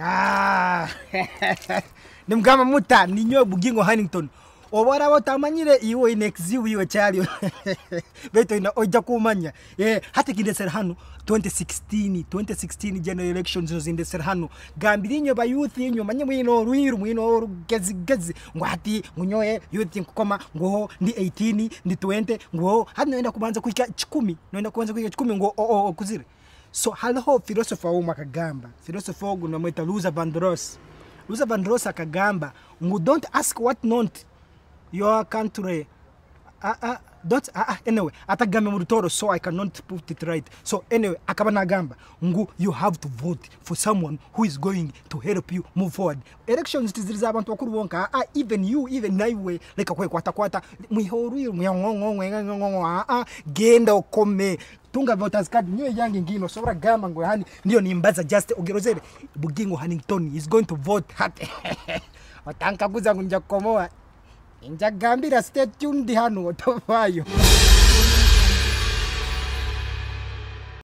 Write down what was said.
Ah. nimugamba muta ninyowe bugingo hannington oboraba otamanyire iwe oine ekizibu iwe kyario beitu oina oija kumanya hati gindesere hanu 2016 2016 general elections zindesere hanu gambire inywe bayouth inywe manye mwine orwiru mwine orugezigezi ngo hati ngunyoye youth nkukoma ngoho ndi 18 ndi 20 ngoho hati noenda kubanza kuhika kikumi noenda kubanza kuhika kikumi ngo kuzire so haliho filosofa womwe akagamba filosofa wogu namweta luza vandros luza vandros akagamba ngu don't ask what not your country uh, uh, don't, uh, anyway atagambye murutoro so i cannot put it right so anyway akaba nagamba ngu you have to vote for someone who is going to help you move forward elections tiziriza abantu bakuru bonka uh, even you even naiwe leka kwe kwata kwata mwihoru mwiyangongongwe uh, genda okome tunga voters card niyo yangi ngino sobra gama ngo hani ndiyo nimbaza just ogerozebe bugingo Huntington is going to vote hate watanka kuza ngunja komoa injagambira stay tuned hano otofayo